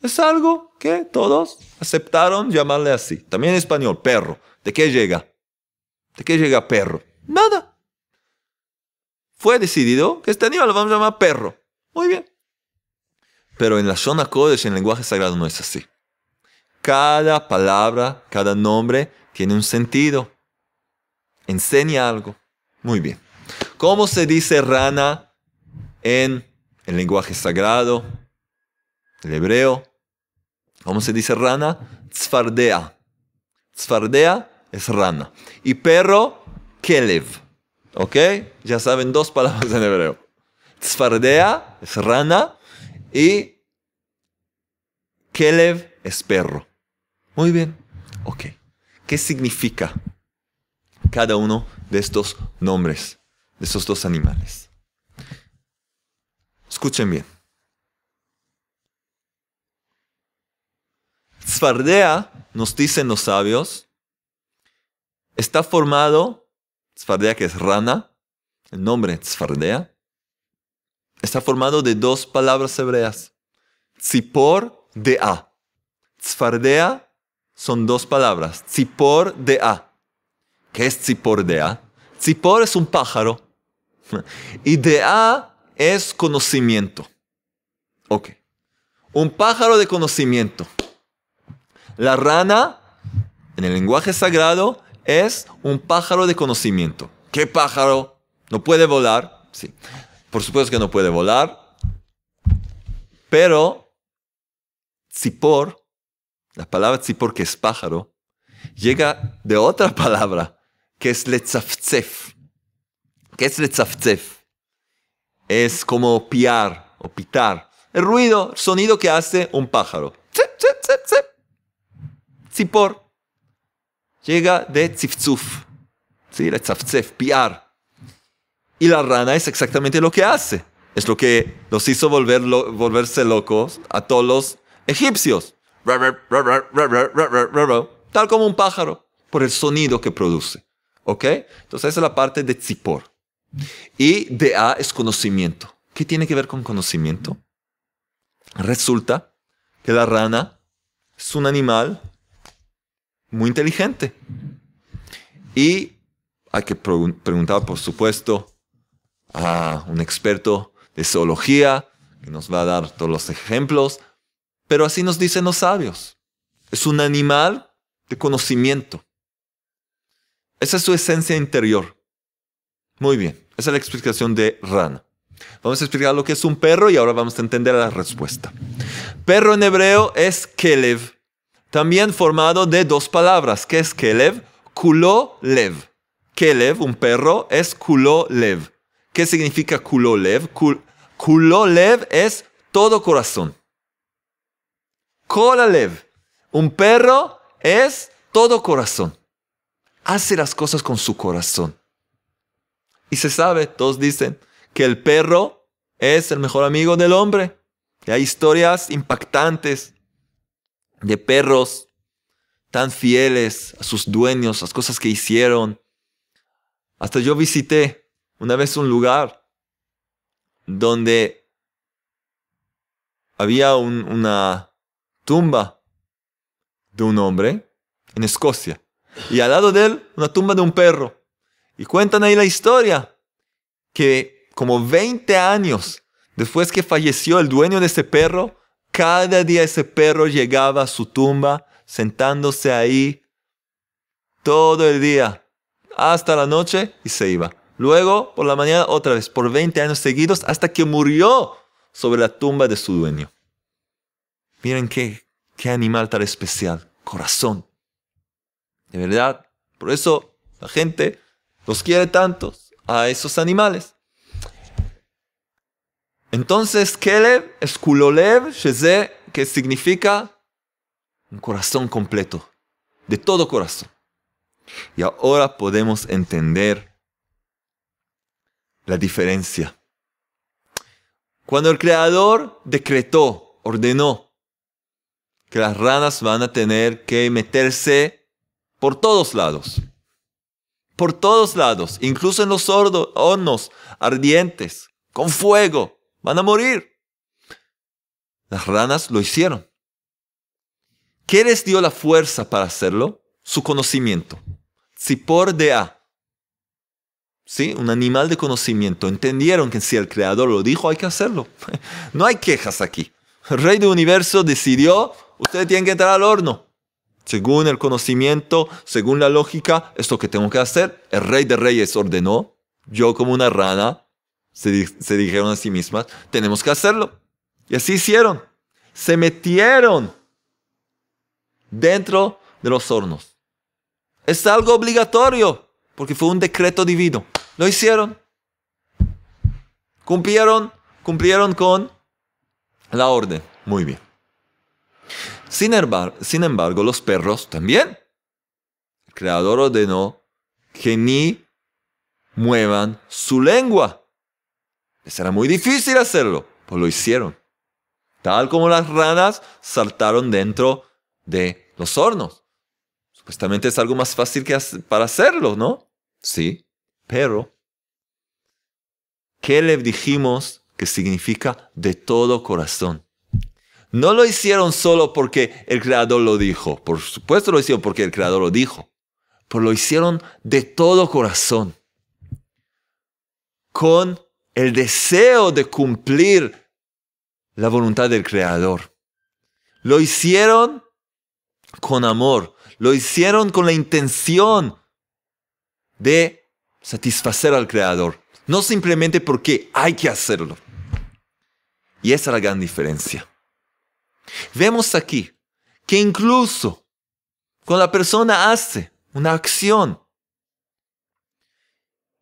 Es algo que todos aceptaron llamarle así. También en español, perro. ¿De qué llega? ¿De qué llega perro? Nada. Fue decidido que este animal lo vamos a llamar perro. Muy bien. Pero en la zona Kodesh, en el lenguaje sagrado, no es así. Cada palabra, cada nombre tiene un sentido. Enseña algo. Muy bien. ¿Cómo se dice rana en el lenguaje sagrado, el hebreo? ¿Cómo se dice rana? Tzfardea. Tzfardea es rana. Y perro Kelev. ¿Ok? Ya saben dos palabras en hebreo. Tzfardea es rana y Kelev es perro. Muy bien. Ok. ¿Qué significa cada uno de estos nombres, de estos dos animales? Escuchen bien. Tzfardea, nos dicen los sabios, está formado Tzfardea, que es rana, el nombre Tzfardea, está formado de dos palabras hebreas. Tzipor de A. Tzfardea son dos palabras. Tzipor de A. ¿Qué es Tzipor de A? Tzipor es un pájaro. Y de A es conocimiento. Ok. Un pájaro de conocimiento. La rana, en el lenguaje sagrado, es un pájaro de conocimiento. ¿Qué pájaro? ¿No puede volar? Sí. Por supuesto que no puede volar. Pero Tzipor, la palabra Tzipor que es pájaro, llega de otra palabra que es Letzaftzef. ¿Qué es Letzaftzef? Es como piar o pitar. El ruido, el sonido que hace un pájaro. Tzip, llega de tzifzuf, ¿sí? la tzafzef, piar. Y la rana es exactamente lo que hace. Es lo que los hizo volver volverse locos a todos los egipcios. Tal como un pájaro, por el sonido que produce. ¿Ok? Entonces esa es la parte de tzipor. Y de A es conocimiento. ¿Qué tiene que ver con conocimiento? Resulta que la rana es un animal muy inteligente. Y hay que preguntar, por supuesto, a un experto de zoología que nos va a dar todos los ejemplos, pero así nos dicen los sabios. Es un animal de conocimiento. Esa es su esencia interior. Muy bien, esa es la explicación de rana. Vamos a explicar lo que es un perro y ahora vamos a entender la respuesta. Perro en hebreo es kelev también formado de dos palabras, que es Kelev, kulo-lev. Kelev, un perro, es kulo-lev. ¿Qué significa kulo-lev? Kulolev es todo corazón. Kola-lev, un perro, es todo corazón. Hace las cosas con su corazón. Y se sabe, todos dicen, que el perro es el mejor amigo del hombre. hay historias impactantes de perros tan fieles a sus dueños, las cosas que hicieron. Hasta yo visité una vez un lugar donde había una tumba de un hombre en Escocia y al lado de él una tumba de un perro. Y cuentan ahí la historia que como 20 años después que falleció el dueño de ese perro, cada día ese perro llegaba a su tumba, sentándose ahí todo el día, hasta la noche y se iba. Luego, por la mañana, otra vez, por 20 años seguidos, hasta que murió sobre la tumba de su dueño. Miren qué, qué animal tan especial, corazón. De verdad, por eso la gente los quiere tantos a esos animales. Entonces, Keleb es Kulolev, que significa un corazón completo, de todo corazón. Y ahora podemos entender la diferencia. Cuando el Creador decretó, ordenó que las ranas van a tener que meterse por todos lados, por todos lados, incluso en los hornos ardientes, con fuego, van a morir. Las ranas lo hicieron. ¿Qué les dio la fuerza para hacerlo? Su conocimiento. si de A. Un animal de conocimiento. Entendieron que si el creador lo dijo, hay que hacerlo. No hay quejas aquí. El rey del universo decidió, ustedes tienen que entrar al horno. Según el conocimiento, según la lógica, esto que tengo que hacer, el rey de reyes ordenó, yo como una rana se, dijeron a sí mismas, tenemos que hacerlo. Y así hicieron. Se metieron dentro de los hornos. Es algo obligatorio, porque fue un decreto divino. Lo hicieron. Cumplieron, cumplieron con la orden. Muy bien. Sin, sin embargo los perros también. El creador ordenó que ni muevan su lengua. Les muy difícil hacerlo, pues lo hicieron. Tal como las ranas saltaron dentro de los hornos. Supuestamente es algo más fácil que para hacerlo, ¿no? Sí, pero ¿qué le dijimos que significa de todo corazón? No lo hicieron solo porque el Creador lo dijo. Por supuesto lo hicieron porque el Creador lo dijo. Pero lo hicieron de todo corazón. Con el deseo de cumplir la voluntad del Creador. Lo hicieron con amor, lo hicieron con la intención de satisfacer al Creador, no simplemente porque hay que hacerlo. Y esa es la gran diferencia. Vemos aquí que incluso cuando la persona hace una acción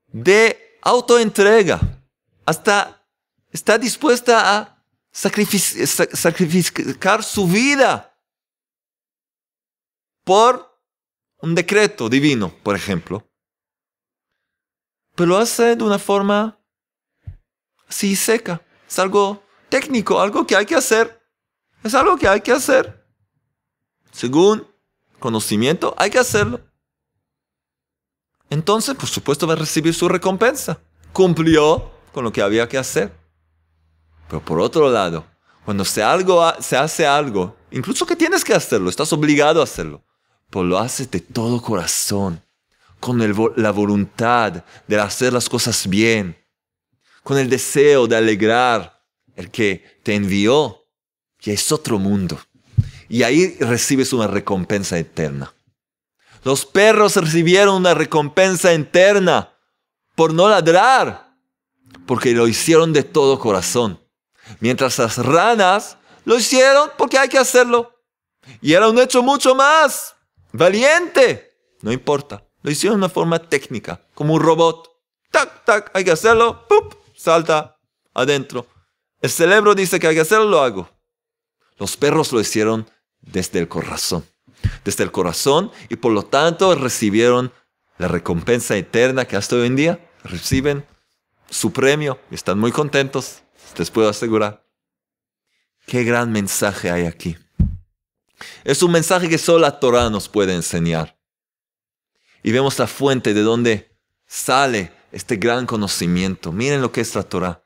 de autoentrega, hasta está dispuesta a sacrificar su vida por un decreto divino, por ejemplo. Pero lo hace de una forma así seca. Es algo técnico, algo que hay que hacer. Es algo que hay que hacer. Según conocimiento, hay que hacerlo. Entonces, por supuesto, va a recibir su recompensa. Cumplió con lo que había que hacer. Pero por otro lado, cuando se, algo, se hace algo, incluso que tienes que hacerlo, estás obligado a hacerlo, pues lo haces de todo corazón, con la voluntad de hacer las cosas bien, con el deseo de alegrar el que te envió, que es otro mundo. Y ahí recibes una recompensa eterna. Los perros recibieron una recompensa eterna por no ladrar porque lo hicieron de todo corazón. Mientras las ranas lo hicieron porque hay que hacerlo. Y era un hecho mucho más valiente. No importa. Lo hicieron de una forma técnica, como un robot. Tac, tac, hay que hacerlo. Pup, salta adentro. El cerebro dice que hay que hacerlo, lo hago. Los perros lo hicieron desde el corazón. Desde el corazón y por lo tanto recibieron la recompensa eterna que hasta hoy en día reciben su premio. Están muy contentos, les puedo asegurar. Qué gran mensaje hay aquí. Es un mensaje que solo la Torah nos puede enseñar. Y vemos la fuente de donde sale este gran conocimiento. Miren lo que es la Torah.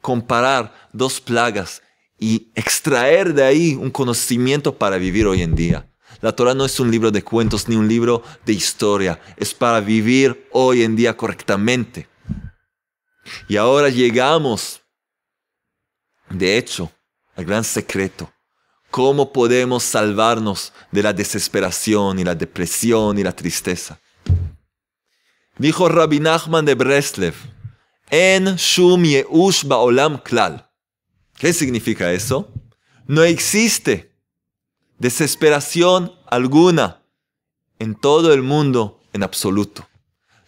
Comparar dos plagas y extraer de ahí un conocimiento para vivir hoy en día. La Torah no es un libro de cuentos ni un libro de historia. Es para vivir hoy en día correctamente. Y ahora llegamos, de hecho, al gran secreto. ¿Cómo podemos salvarnos de la desesperación y la depresión y la tristeza? Dijo Rabbi Nachman de Breslev, en Shum Yeush olam Klal. ¿Qué significa eso? No existe desesperación alguna en todo el mundo en absoluto.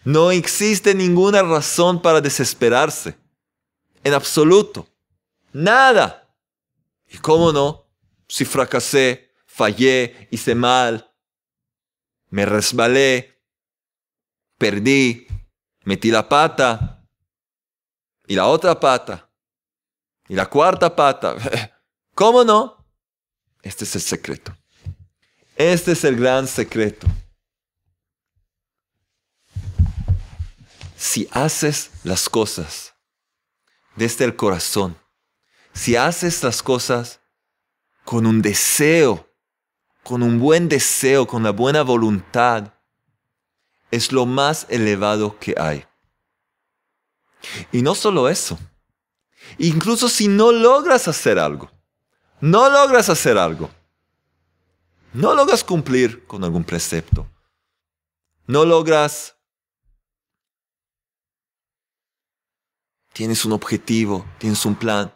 No existe ninguna razón para desesperarse. En absoluto. Nada. Y cómo no, si fracasé, fallé, hice mal, me resbalé, perdí, metí la pata y la otra pata y la cuarta pata. ¿Cómo no? Este es el secreto. Este es el gran secreto. si haces las cosas desde el corazón, si haces las cosas con un deseo, con un buen deseo, con la buena voluntad, es lo más elevado que hay. Y no solo eso, incluso si no logras hacer algo, no logras hacer algo, no logras cumplir con algún precepto, no logras tienes un objetivo, tienes un plan.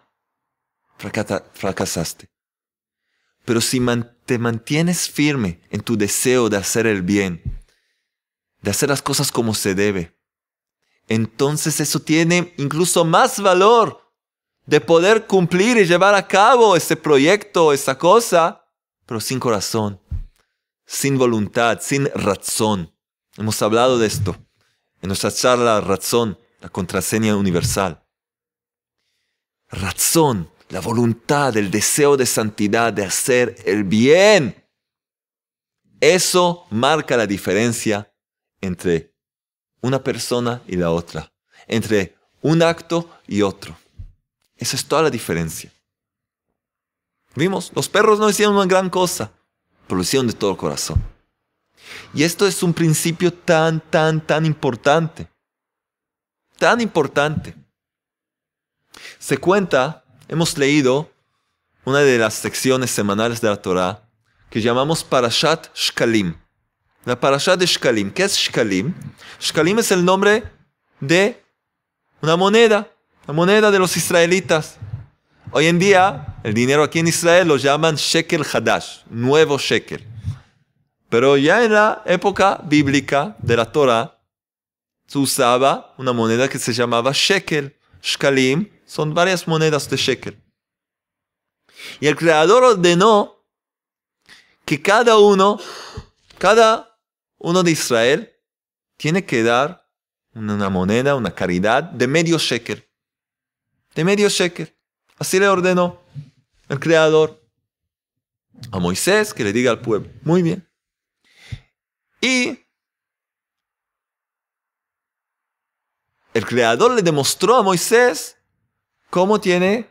fracasaste. Pero si te mantienes firme en tu deseo de hacer el bien, de hacer las cosas como se debe, entonces eso tiene incluso más valor de poder cumplir y llevar a cabo ese proyecto, esa cosa, pero sin corazón, sin voluntad, sin razón. Hemos hablado de esto en nuestra charla Razón la contraseña universal. Razón, la voluntad, el deseo de santidad, de hacer el bien. Eso marca la diferencia entre una persona y la otra, entre un acto y otro. Esa es toda la diferencia. Vimos, los perros no hicieron una gran cosa, pero lo hicieron de todo el corazón. Y esto es un principio tan, tan, tan importante tan importante. Se cuenta, hemos leído una de las secciones semanales de la Torah que llamamos Parashat Shkalim. La Parashat de Shkalim. ¿Qué es Shkalim? Shkalim es el nombre de una moneda, la moneda de los israelitas. Hoy en día, el dinero aquí en Israel lo llaman Shekel Hadash, nuevo Shekel. Pero ya en la época bíblica de la Torah, se usaba una moneda que se llamaba shekel. Shkalim son varias monedas de shekel. Y el creador ordenó que cada uno, cada uno de Israel, tiene que dar una moneda, una caridad de medio shekel. De medio shekel. Así le ordenó el creador a Moisés que le diga al pueblo. Muy bien. Y el creador le demostró a Moisés cómo tiene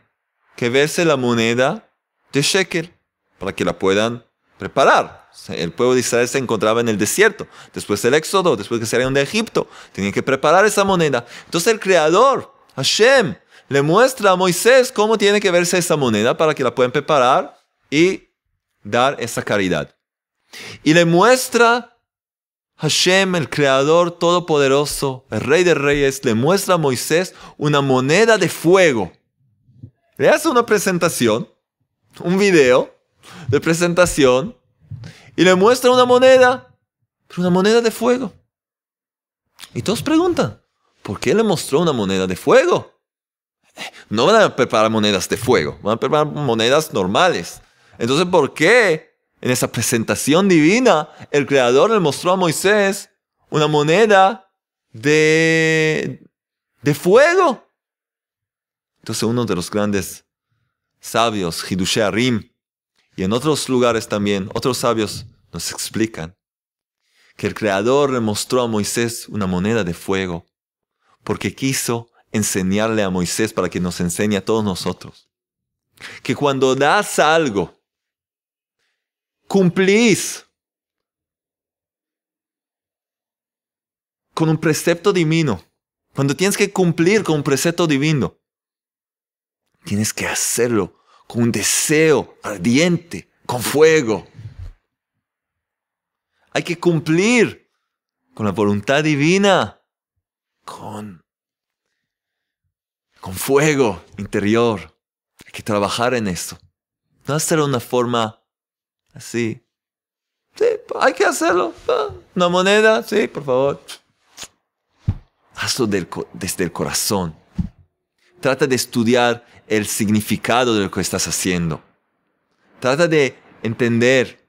que verse la moneda de shekel para que la puedan preparar. El pueblo de Israel se encontraba en el desierto, después del éxodo, después que salieron de Egipto, tenían que preparar esa moneda. Entonces el creador, Hashem, le muestra a Moisés cómo tiene que verse esa moneda para que la puedan preparar y dar esa caridad. Y le muestra Hashem, el Creador Todopoderoso, el Rey de Reyes, le muestra a Moisés una moneda de fuego. Le hace una presentación, un video de presentación, y le muestra una moneda, pero una moneda de fuego. Y todos preguntan, ¿por qué le mostró una moneda de fuego? No van a preparar monedas de fuego, van a preparar monedas normales. Entonces, ¿por qué en esa presentación divina, el Creador le mostró a Moisés una moneda de, de fuego. Entonces uno de los grandes sabios, Hidushe Arim, y en otros lugares también, otros sabios nos explican que el Creador le mostró a Moisés una moneda de fuego, porque quiso enseñarle a Moisés para que nos enseñe a todos nosotros. Que cuando das algo, cumplís con un precepto divino, cuando tienes que cumplir con un precepto divino, tienes que hacerlo con un deseo ardiente, con fuego. Hay que cumplir con la voluntad divina, con, con fuego interior. Hay que trabajar en esto. No hacerlo de una forma Así. Sí, hay que hacerlo. Ah, una moneda, sí, por favor. Hazlo desde el corazón. Trata de estudiar el significado de lo que estás haciendo. Trata de entender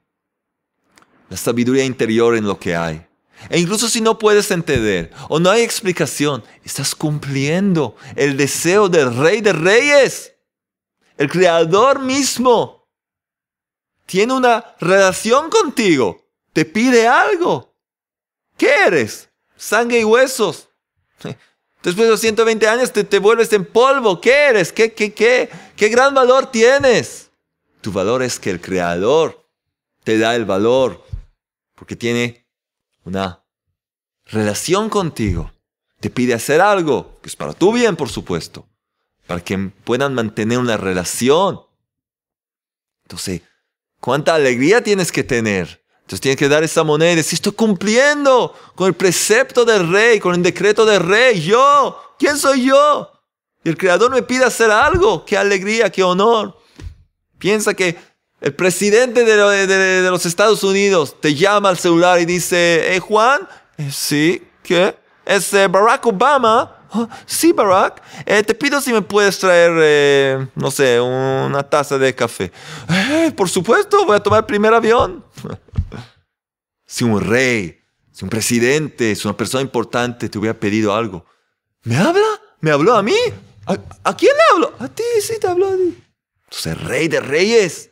la sabiduría interior en lo que hay. E incluso si no puedes entender o no hay explicación, estás cumpliendo el deseo del rey de reyes, el creador mismo tiene una relación contigo, te pide algo. ¿Qué eres? Sangre y huesos. Después de los 120 años te, te vuelves en polvo. ¿Qué eres? ¿Qué, qué, qué? ¿Qué gran valor tienes? Tu valor es que el Creador te da el valor porque tiene una relación contigo. Te pide hacer algo, que es para tu bien, por supuesto, para que puedan mantener una relación. Entonces, cuánta alegría tienes que tener. Entonces tienes que dar esa moneda y decir, estoy cumpliendo con el precepto del rey, con el decreto del rey. Yo, ¿quién soy yo? Y el creador me pide hacer algo. Qué alegría, qué honor. Piensa que el presidente de, los Estados Unidos te llama al celular y dice, eh Juan, eh, sí, ¿qué? Es eh, Barack Obama Ah, sí, Barack, eh, te pido si me puedes traer, eh, no sé, una taza de café. Eh, por supuesto, voy a tomar el primer avión. si un rey, si un presidente, si una persona importante te hubiera pedido algo, ¿me habla? ¿Me habló a mí? ¿A, quién le hablo? A ti, sí, te habló a ti. Entonces, el rey de reyes.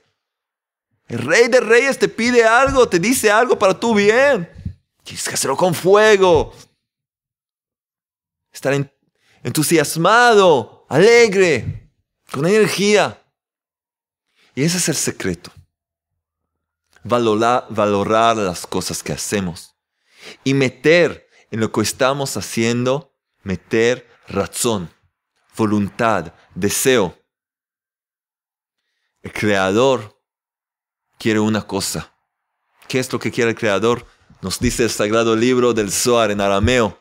El rey de reyes te pide algo, te dice algo para tu bien. Tienes que hacerlo con fuego estar entusiasmado, alegre, con energía. Y ese es el secreto. Valorar, valorar las cosas que hacemos y meter en lo que estamos haciendo, meter razón, voluntad, deseo. El creador quiere una cosa. ¿Qué es lo que quiere el creador? Nos dice el sagrado libro del Zohar en arameo.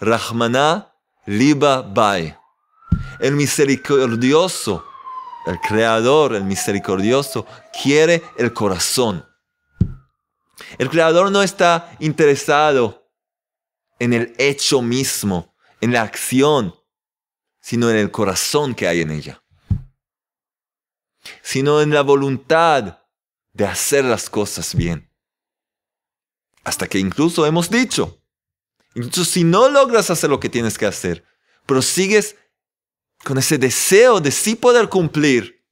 Rahmaná Liba Bay. El misericordioso, el creador, el misericordioso, quiere el corazón. El creador no está interesado en el hecho mismo, en la acción, sino en el corazón que hay en ella. Sino en la voluntad de hacer las cosas bien. Hasta que incluso hemos dicho, entonces, si no logras hacer lo que tienes que hacer, pero sigues con ese deseo de sí poder cumplir,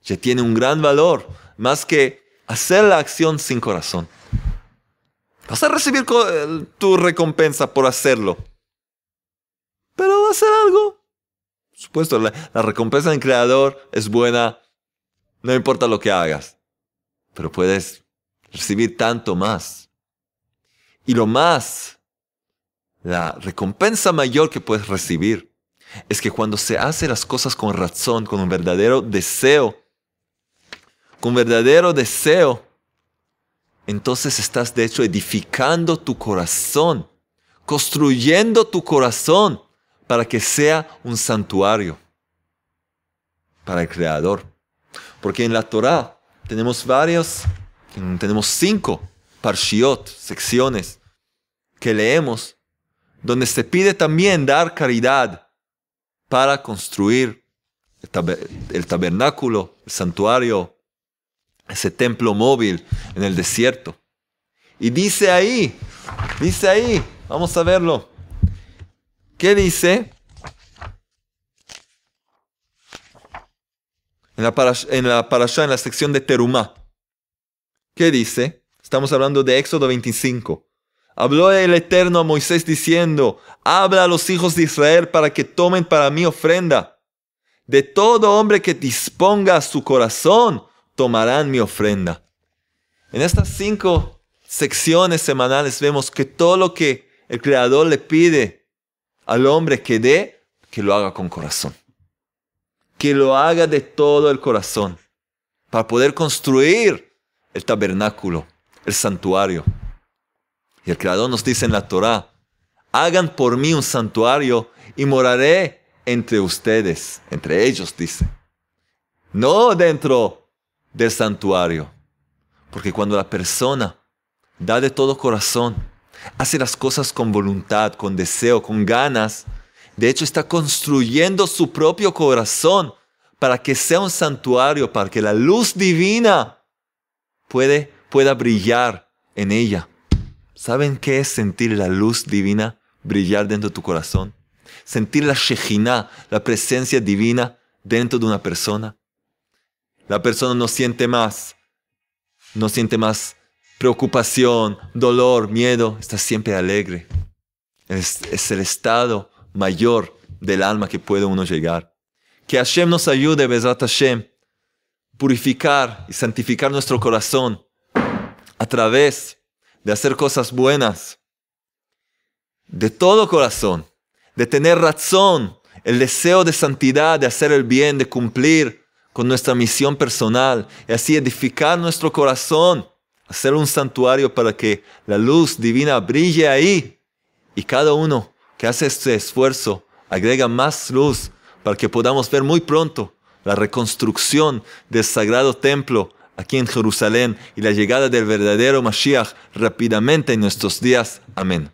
ya tiene un gran valor, más que hacer la acción sin corazón. Vas a recibir eh, tu recompensa por hacerlo. Pero va a ser algo. Por supuesto, la, la recompensa del creador es buena, no importa lo que hagas. Pero puedes recibir tanto más. Y lo más la recompensa mayor que puedes recibir es que cuando se hace las cosas con razón, con un verdadero deseo, con verdadero deseo, entonces estás de hecho edificando tu corazón, construyendo tu corazón para que sea un santuario para el Creador. Porque en la Torá tenemos varios, tenemos cinco parshiot, secciones, que leemos donde se pide también dar caridad para construir el, tabernáculo, el santuario, ese templo móvil en el desierto. Y dice ahí, dice ahí, vamos a verlo. ¿Qué dice? En la, en la en la sección de Terumá. ¿Qué dice? Estamos hablando de Éxodo 25. Habló el Eterno a Moisés diciendo, habla a los hijos de Israel para que tomen para mí ofrenda. De todo hombre que disponga su corazón, tomarán mi ofrenda. En estas cinco secciones semanales vemos que todo lo que el Creador le pide al hombre que dé, que lo haga con corazón. Que lo haga de todo el corazón para poder construir el tabernáculo, el santuario. Y el Creador nos dice en la Torá, hagan por mí un santuario y moraré entre ustedes, entre ellos, dice. No dentro del santuario. Porque cuando la persona da de todo corazón, hace las cosas con voluntad, con deseo, con ganas, de hecho está construyendo su propio corazón para que sea un santuario, para que la luz divina puede, pueda brillar en ella. ¿Saben qué es sentir la luz divina brillar dentro de tu corazón? Sentir la Shejina, la presencia divina dentro de una persona. La persona no siente más, no siente más preocupación, dolor, miedo, está siempre alegre. Es, el estado mayor del alma que puede uno llegar. Que Hashem nos ayude, Bezrat Hashem, purificar y santificar nuestro corazón a través de hacer cosas buenas, de todo corazón, de tener razón, el deseo de santidad, de hacer el bien, de cumplir con nuestra misión personal y así edificar nuestro corazón, hacer un santuario para que la luz divina brille ahí y cada uno que hace este esfuerzo agrega más luz para que podamos ver muy pronto la reconstrucción del sagrado templo aquí en Jerusalén y la llegada del verdadero Mashiach rápidamente en nuestros días. Amén.